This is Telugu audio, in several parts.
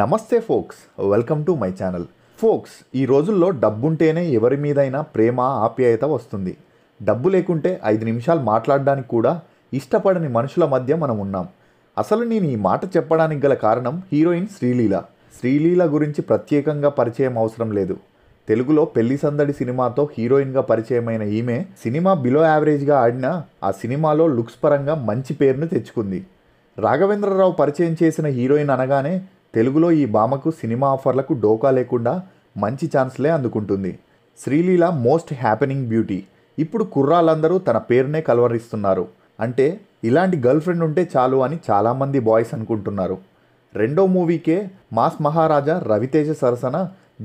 నమస్తే folks welcome to my channel folks ఈ రోజుల్లో డబ్బుంటేనే ఎవరి మీదైనా ప్రేమ ఆప్యాయత వస్తుంది డబ్బు లేకుంటే ఐదు నిమిషాలు మాట్లాడడానికి కూడా ఇష్టపడని మనుషుల మధ్య మనం ఉన్నాం అసలు నేను ఈ మాట చెప్పడానికి గల కారణం హీరోయిన్ శ్రీలీల శ్రీలీల గురించి ప్రత్యేకంగా పరిచయం అవసరం లేదు తెలుగులో పెళ్లి సందడి సినిమాతో హీరోయిన్గా పరిచయమైన ఈమె సినిమా బిలో యావరేజ్గా ఆడినా ఆ సినిమాలో లుక్స్ పరంగా మంచి పేరును తెచ్చుకుంది రాఘవేంద్రరావు పరిచయం చేసిన హీరోయిన్ అనగానే తెలుగులో ఈ భామకు సినిమా ఆఫర్లకు డోకా లేకుండా మంచి ఛాన్స్లే అందుకుంటుంది శ్రీలీల మోస్ట్ హ్యాపెనింగ్ బ్యూటీ ఇప్పుడు కుర్రాలందరూ తన పేరునే కలవరిస్తున్నారు అంటే ఇలాంటి గర్ల్ ఫ్రెండ్ ఉంటే చాలు అని చాలామంది బాయ్స్ అనుకుంటున్నారు రెండో మూవీకే మాస్ మహారాజా రవితేజ సరసన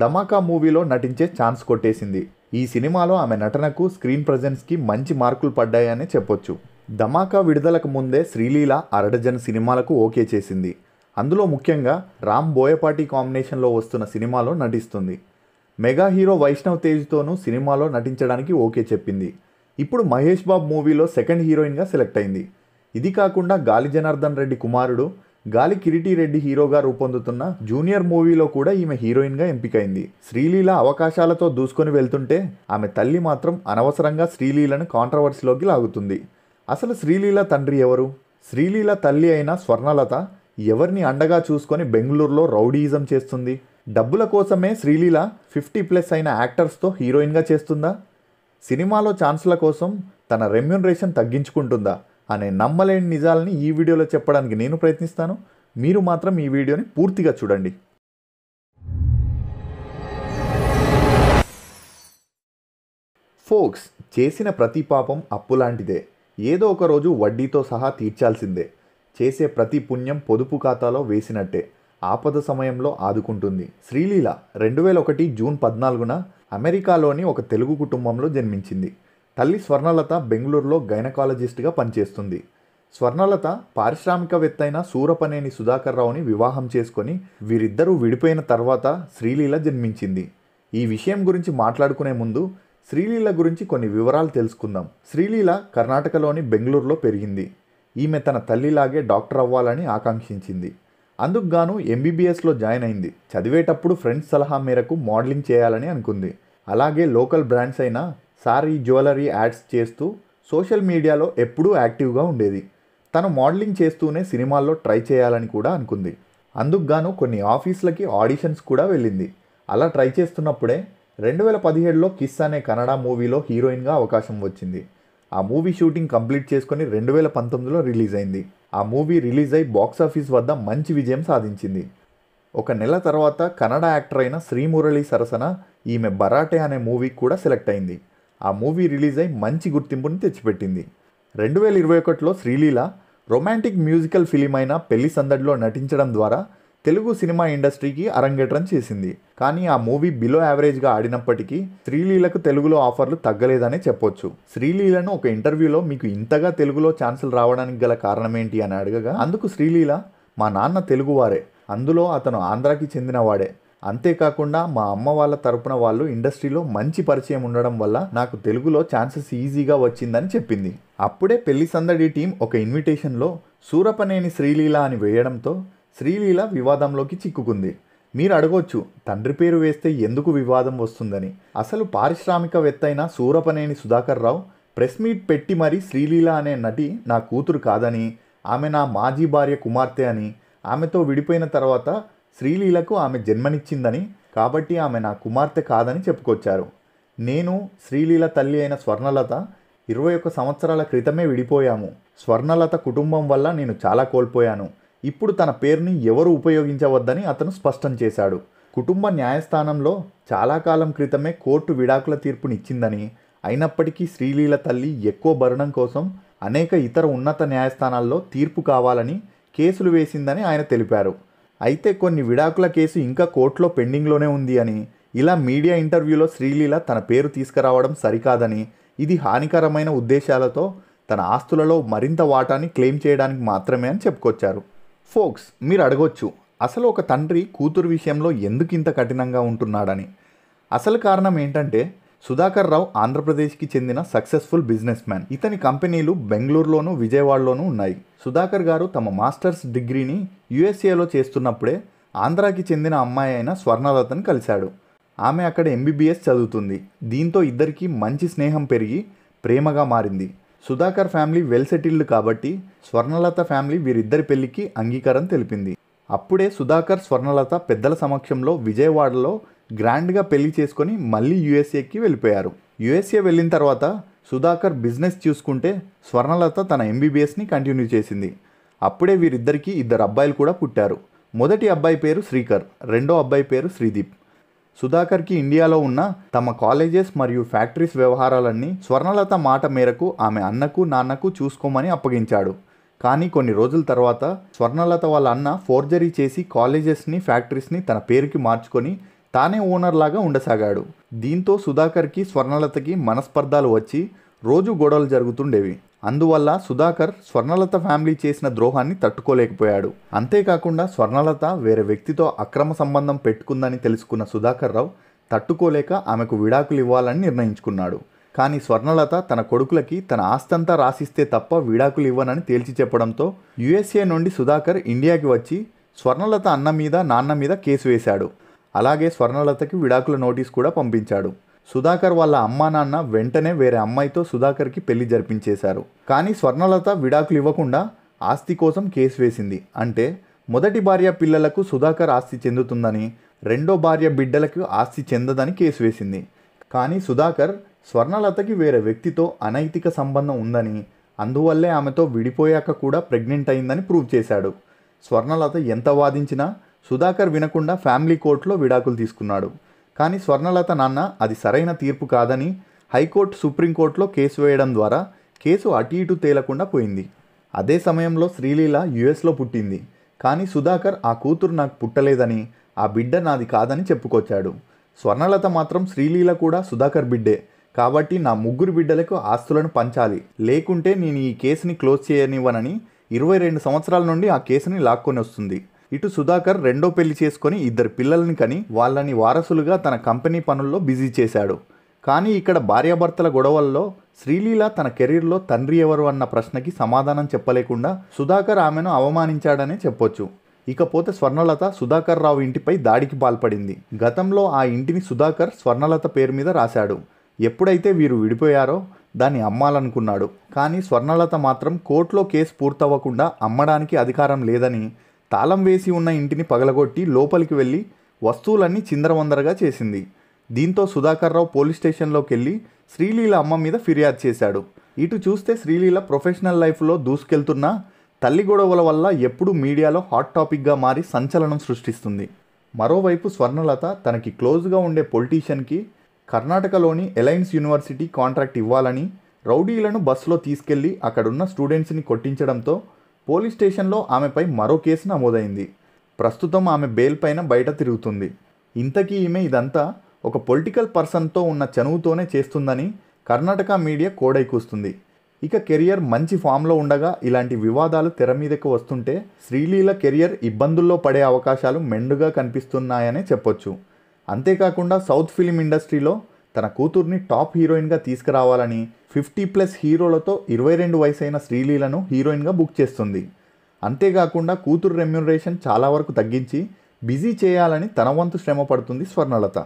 ధమాకా మూవీలో నటించే ఛాన్స్ కొట్టేసింది ఈ సినిమాలో ఆమె నటనకు స్క్రీన్ ప్రజెన్స్కి మంచి మార్కులు పడ్డాయనే చెప్పొచ్చు ధమాకా విడుదలకు ముందే శ్రీలీల అరడజన్ సినిమాలకు ఓకే చేసింది అందులో ముఖ్యంగా రామ్ బోయపాటి కాంబినేషన్లో వస్తున్న సినిమాలో నటిస్తుంది మెగా హీరో వైష్ణవ్ తేజ్తోనూ సినిమాలో నటించడానికి ఓకే చెప్పింది ఇప్పుడు మహేష్ బాబు మూవీలో సెకండ్ హీరోయిన్గా సెలెక్ట్ అయింది ఇది కాకుండా గాలి జనార్దన్ రెడ్డి కుమారుడు గాలి కిరీటి రెడ్డి హీరోగా రూపొందుతున్న జూనియర్ మూవీలో కూడా ఈమె హీరోయిన్గా ఎంపికైంది శ్రీలీల అవకాశాలతో దూసుకొని వెళ్తుంటే ఆమె తల్లి మాత్రం అనవసరంగా శ్రీలీలను కాంట్రవర్సీలోకి లాగుతుంది అసలు శ్రీలీల తండ్రి ఎవరు శ్రీలీల తల్లి అయిన స్వర్ణలత ఎవరిని అండగా చూసుకొని బెంగళూరులో రౌడీయిజం చేస్తుంది డబ్బుల కోసమే శ్రీలీల ఫిఫ్టీ ప్లస్ అయిన యాక్టర్స్తో హీరోయిన్గా చేస్తుందా సినిమాలో ఛాన్స్ల కోసం తన రెమ్యునరేషన్ తగ్గించుకుంటుందా అనే నమ్మలేని నిజాలని ఈ వీడియోలో చెప్పడానికి నేను ప్రయత్నిస్తాను మీరు మాత్రం ఈ వీడియోని పూర్తిగా చూడండి ఫోక్స్ చేసిన ప్రతి పాపం అప్పులాంటిదే ఏదో ఒకరోజు వడ్డీతో సహా తీర్చాల్సిందే చేసే ప్రతి పుణ్యం పొదుపు ఖాతాలో వేసినట్టే ఆపద సమయంలో ఆదుకుంటుంది శ్రీలీల రెండు వేల ఒకటి జూన్ పద్నాలుగున అమెరికాలోని ఒక తెలుగు కుటుంబంలో జన్మించింది తల్లి స్వర్ణలత బెంగళూరులో గైనకాలజిస్ట్గా పనిచేస్తుంది స్వర్ణలత పారిశ్రామికవేత్తైన సూరపనేని సుధాకర్ రావుని వివాహం చేసుకొని వీరిద్దరూ విడిపోయిన తర్వాత శ్రీలీల జన్మించింది ఈ విషయం గురించి మాట్లాడుకునే ముందు శ్రీలీల గురించి కొన్ని వివరాలు తెలుసుకుందాం శ్రీలీల కర్ణాటకలోని బెంగళూరులో పెరిగింది ఈమె తన తల్లిలాగే డాక్టర్ అవ్వాలని ఆకాంక్షించింది అందుకుగాను ఎంబీబీఎస్లో జాయిన్ అయింది చదివేటప్పుడు ఫ్రెండ్స్ సలహా మేరకు మోడలింగ్ చేయాలని అనుకుంది అలాగే లోకల్ బ్రాండ్స్ అయిన సారీ జ్యువెలరీ యాడ్స్ చేస్తూ సోషల్ మీడియాలో ఎప్పుడూ యాక్టివ్గా ఉండేది తను మోడలింగ్ చేస్తూనే సినిమాల్లో ట్రై చేయాలని కూడా అనుకుంది అందుకుగాను కొన్ని ఆఫీస్లకి ఆడిషన్స్ కూడా వెళ్ళింది అలా ట్రై చేస్తున్నప్పుడే రెండు వేల పదిహేడులో కిస్ అనే కన్నడ మూవీలో హీరోయిన్గా అవకాశం వచ్చింది ఆ మూవీ షూటింగ్ కంప్లీట్ చేసుకుని రెండు వేల పంతొమ్మిదిలో రిలీజ్ అయింది ఆ మూవీ రిలీజ్ అయి బాక్సాఫీస్ వద్ద మంచి విజయం సాధించింది ఒక నెల తర్వాత కన్నడ యాక్టర్ అయిన శ్రీమురళి సరసన ఈమె బరాటే అనే మూవీ కూడా సెలెక్ట్ అయింది ఆ మూవీ రిలీజ్ అయి మంచి గుర్తింపుని తెచ్చిపెట్టింది రెండు వేల ఇరవై ఒకటిలో శ్రీలీల రొమాంటిక్ మ్యూజికల్ ఫిలిం అయిన పెళ్లి సందడిలో నటించడం ద్వారా తెలుగు సినిమా ఇండస్ట్రీకి అరంగేట్రం చేసింది కానీ ఆ మూవీ బిలో యావరేజ్గా ఆడినప్పటికీ శ్రీలీలకు తెలుగులో ఆఫర్లు తగ్గలేదనే చెప్పొచ్చు శ్రీలీలను ఒక ఇంటర్వ్యూలో మీకు ఇంతగా తెలుగులో ఛాన్సులు రావడానికి గల కారణం ఏంటి అని అడగగా అందుకు శ్రీలీల మా నాన్న తెలుగువారే అందులో అతను ఆంధ్రాకి చెందినవాడే అంతేకాకుండా మా అమ్మ వాళ్ళ తరపున వాళ్ళు ఇండస్ట్రీలో మంచి పరిచయం ఉండడం వల్ల నాకు తెలుగులో ఛాన్సెస్ ఈజీగా వచ్చిందని చెప్పింది అప్పుడే పెళ్లి సందడి టీం ఒక ఇన్విటేషన్లో సూరపనేని శ్రీలీల అని వేయడంతో శ్రీలీల వివాదంలోకి చిక్కుకుంది మీరు అడగొచ్చు తండ్రి పేరు వేస్తే ఎందుకు వివాదం వస్తుందని అసలు పారిశ్రామికవేత్త అయిన సూరపనేని సుధాకర్ రావు ప్రెస్ మీట్ పెట్టి మరీ శ్రీలీల అనే నటి నా కూతురు కాదని ఆమె నా మాజీ భార్య కుమార్తె అని ఆమెతో విడిపోయిన తర్వాత శ్రీలీలకు ఆమె జన్మనిచ్చిందని కాబట్టి ఆమె నా కుమార్తె కాదని చెప్పుకొచ్చారు నేను శ్రీలీల తల్లి అయిన స్వర్ణలత ఇరవై ఒక సంవత్సరాల క్రితమే విడిపోయాము స్వర్ణలత కుటుంబం వల్ల నేను చాలా కోల్పోయాను ఇప్పుడు తన పేరుని ఎవరు ఉపయోగించవద్దని అతను స్పష్టం చేశాడు కుటుంబ న్యాయస్థానంలో చాలా కాలం క్రితమే కోర్టు విడాకుల తీర్పునిచ్చిందని అయినప్పటికీ శ్రీలీల తల్లి ఎక్కువ భరణం కోసం అనేక ఇతర ఉన్నత న్యాయస్థానాల్లో తీర్పు కావాలని కేసులు వేసిందని ఆయన తెలిపారు అయితే కొన్ని విడాకుల కేసు ఇంకా కోర్టులో పెండింగ్లోనే ఉంది అని ఇలా మీడియా ఇంటర్వ్యూలో శ్రీలీల తన పేరు తీసుకురావడం సరికాదని ఇది హానికరమైన ఉద్దేశాలతో తన ఆస్తులలో మరింత వాటాని క్లెయిమ్ చేయడానికి మాత్రమే అని చెప్పుకొచ్చారు ఫోక్స్ మీరు అడగొచ్చు అసలు ఒక తండ్రి కూతురు విషయంలో ఎందుకు ఇంత కఠినంగా ఉంటున్నాడని అసలు కారణం ఏంటంటే సుధాకర్ రావు ఆంధ్రప్రదేశ్కి చెందిన సక్సెస్ఫుల్ బిజినెస్ మ్యాన్ ఇతని కంపెనీలు బెంగళూరులోను విజయవాడలోనూ ఉన్నాయి సుధాకర్ గారు తమ మాస్టర్స్ డిగ్రీని యుఎస్ఏలో చేస్తున్నప్పుడే ఆంధ్రాకి చెందిన అమ్మాయి అయిన స్వర్ణలతను కలిశాడు ఆమె అక్కడ ఎంబీబీఎస్ చదువుతుంది దీంతో ఇద్దరికీ మంచి స్నేహం పెరిగి ప్రేమగా మారింది సుధాకర్ ఫ్యామిలీ వెల్ సెటిల్డ్ కాబట్టి స్వర్ణలత ఫ్యామిలీ వీరిద్దరి పెళ్లికి అంగీకారం తెలిపింది అప్పుడే సుధాకర్ స్వర్ణలత పెద్దల సమక్షంలో విజయవాడలో గ్రాండ్గా పెళ్లి చేసుకొని మళ్ళీ యుఎస్ఏకి వెళ్ళిపోయారు యుఎస్ఏ వెళ్ళిన తర్వాత సుధాకర్ బిజినెస్ చూసుకుంటే స్వర్ణలత తన ఎంబీబీఎస్ని కంటిన్యూ చేసింది అప్పుడే వీరిద్దరికీ ఇద్దరు అబ్బాయిలు కూడా పుట్టారు మొదటి అబ్బాయి పేరు శ్రీకర్ రెండో అబ్బాయి పేరు శ్రీదీప్ సుధాకర్కి ఇండియాలో ఉన్న తమ కాలేజెస్ మరియు ఫ్యాక్టరీస్ వ్యవహారాలన్నీ స్వర్ణలత మాట మేరకు ఆమె అన్నకు నాన్నకు చూసుకోమని అప్పగించాడు కానీ కొన్ని రోజుల తర్వాత స్వర్ణలత వాళ్ళ అన్న ఫోర్జరీ చేసి కాలేజెస్ని ఫ్యాక్టరీస్ని తన పేరుకి మార్చుకొని తానే ఓనర్లాగా ఉండసాగాడు దీంతో సుధాకర్కి స్వర్ణలతకి మనస్పర్ధాలు వచ్చి రోజు గొడవలు జరుగుతుండేవి అందువల్ల సుధాకర్ స్వర్ణలత ఫ్యామిలీ చేసిన ద్రోహాన్ని తట్టుకోలేకపోయాడు అంతేకాకుండా స్వర్ణలత వేరే వ్యక్తితో అక్రమ సంబంధం పెట్టుకుందని తెలుసుకున్న సుధాకర్ రావు తట్టుకోలేక ఆమెకు విడాకులు ఇవ్వాలని నిర్ణయించుకున్నాడు కానీ స్వర్ణలత తన కొడుకులకి తన ఆస్తంతా రాసిస్తే తప్ప విడాకులు ఇవ్వనని తేల్చి చెప్పడంతో యుఎస్ఏ నుండి సుధాకర్ ఇండియాకి వచ్చి స్వర్ణలత అన్న మీద నాన్న మీద కేసు వేశాడు అలాగే స్వర్ణలతకి విడాకుల నోటీస్ కూడా పంపించాడు సుధాకర్ వాళ్ళ అమ్మా నాన్న వెంటనే వేరే అమ్మాయితో సుధాకర్కి పెళ్లి జరిపించేశారు కానీ స్వర్ణలత విడాకులు ఇవ్వకుండా ఆస్తి కోసం కేసు వేసింది అంటే మొదటి భార్య పిల్లలకు సుధాకర్ ఆస్తి చెందుతుందని రెండో భార్య బిడ్డలకు ఆస్తి చెందదని కేసు వేసింది కానీ సుధాకర్ స్వర్ణలతకి వేరే వ్యక్తితో అనైతిక సంబంధం ఉందని అందువల్లే ఆమెతో విడిపోయాక కూడా ప్రెగ్నెంట్ అయిందని ప్రూవ్ చేశాడు స్వర్ణలత ఎంత వాదించినా సుధాకర్ వినకుండా ఫ్యామిలీ కోర్టులో విడాకులు తీసుకున్నాడు కానీ స్వర్ణలత నాన్న అది సరైన తీర్పు కాదని హైకోర్టు సుప్రీంకోర్టులో కేసు వేయడం ద్వారా కేసు అటు ఇటు తేలకుండా పోయింది అదే సమయంలో శ్రీలీల యుఎస్లో పుట్టింది కానీ సుధాకర్ ఆ కూతురు నాకు పుట్టలేదని ఆ బిడ్డ నాది కాదని చెప్పుకొచ్చాడు స్వర్ణలత మాత్రం శ్రీలీల కూడా సుధాకర్ బిడ్డే కాబట్టి నా ముగ్గురు బిడ్డలకు ఆస్తులను పంచాలి లేకుంటే నేను ఈ కేసుని క్లోజ్ చేయనివ్వనని ఇరవై రెండు సంవత్సరాల నుండి ఆ కేసుని లాక్కొని వస్తుంది ఇటు సుధాకర్ రెండో పెళ్లి చేసుకొని ఇద్దరు పిల్లల్ని కని వాళ్ళని వారసులుగా తన కంపెనీ పనుల్లో బిజీ చేశాడు కానీ ఇక్కడ భార్యాభర్తల గొడవల్లో శ్రీలీల తన కెరీర్లో తండ్రి ఎవరు అన్న ప్రశ్నకి సమాధానం చెప్పలేకుండా సుధాకర్ ఆమెను అవమానించాడనే చెప్పొచ్చు ఇకపోతే స్వర్ణలత సుధాకర్ రావు ఇంటిపై దాడికి పాల్పడింది గతంలో ఆ ఇంటిని సుధాకర్ స్వర్ణలత పేరు మీద రాశాడు ఎప్పుడైతే వీరు విడిపోయారో దాన్ని అమ్మాలనుకున్నాడు కానీ స్వర్ణలత మాత్రం కోర్టులో కేసు పూర్తవ్వకుండా అమ్మడానికి అధికారం లేదని తాళం వేసి ఉన్న ఇంటిని పగలగొట్టి లోపలికి వెళ్ళి వస్తువులన్నీ చిందరవందరగా చేసింది దీంతో సుధాకర్రావు పోలీస్ స్టేషన్లోకి వెళ్ళి శ్రీలీల అమ్మ మీద ఫిర్యాదు చేశాడు ఇటు చూస్తే శ్రీలీల ప్రొఫెషనల్ లైఫ్లో దూసుకెళ్తున్న తల్లి గొడవల వల్ల ఎప్పుడూ మీడియాలో హాట్ టాపిక్గా మారి సంచలనం సృష్టిస్తుంది మరోవైపు స్వర్ణలత తనకి క్లోజ్గా ఉండే పొలిటీషియన్కి కర్ణాటకలోని ఎలయన్స్ యూనివర్సిటీ కాంట్రాక్ట్ ఇవ్వాలని రౌడీలను బస్సులో తీసుకెళ్లి అక్కడున్న స్టూడెంట్స్ని కొట్టించడంతో పోలీస్ స్టేషన్లో ఆమెపై మరో కేసు నమోదైంది ప్రస్తుతం ఆమె బెయిల్ పైన బయట తిరుగుతుంది ఇంతకీ ఈమె ఇదంతా ఒక పొలిటికల్ పర్సన్తో ఉన్న చనువుతోనే చేస్తుందని కర్ణాటక మీడియా కోడై కూస్తుంది ఇక కెరియర్ మంచి ఫామ్లో ఉండగా ఇలాంటి వివాదాలు తెర మీదకు వస్తుంటే శ్రీలీల కెరియర్ ఇబ్బందుల్లో పడే అవకాశాలు మెండుగా కనిపిస్తున్నాయనే చెప్పొచ్చు అంతేకాకుండా సౌత్ ఫిలిం ఇండస్ట్రీలో తన కూతుర్ని టాప్ హీరోయిన్గా తీసుకురావాలని ఫిఫ్టీ ప్లస్ హీరోలతో ఇరవై రెండు వయసైన శ్రీలీలను హీరోయిన్గా బుక్ చేస్తుంది అంతేకాకుండా కూతురు రెమ్యునరేషన్ చాలా వరకు తగ్గించి బిజీ చేయాలని తన వంతు శ్రమ పడుతుంది స్వర్ణలత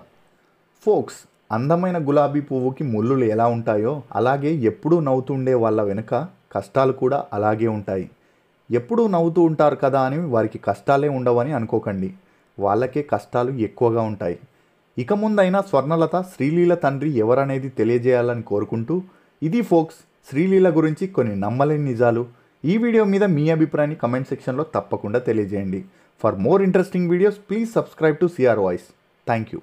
ఫోక్స్ అందమైన గులాబీ పువ్వుకి ముళ్ళు ఎలా ఉంటాయో అలాగే ఎప్పుడూ నవ్వుతుండే వాళ్ళ వెనుక కష్టాలు కూడా అలాగే ఉంటాయి ఎప్పుడూ నవ్వుతూ ఉంటారు కదా అని వారికి కష్టాలే ఉండవని అనుకోకండి వాళ్ళకే కష్టాలు ఎక్కువగా ఉంటాయి ఇక ముందైనా స్వర్ణలత శ్రీలీల తండ్రి ఎవరనేది తెలియజేయాలని కోరుకుంటూ ఇది ఫోక్స్ శ్రీలీల గురించి కొన్ని నమ్మలేని నిజాలు ఈ వీడియో మీద మీ అభిప్రాయాన్ని కమెంట్ సెక్షన్లో తప్పకుండా తెలియజేయండి for more interesting videos please subscribe to C R voice thank you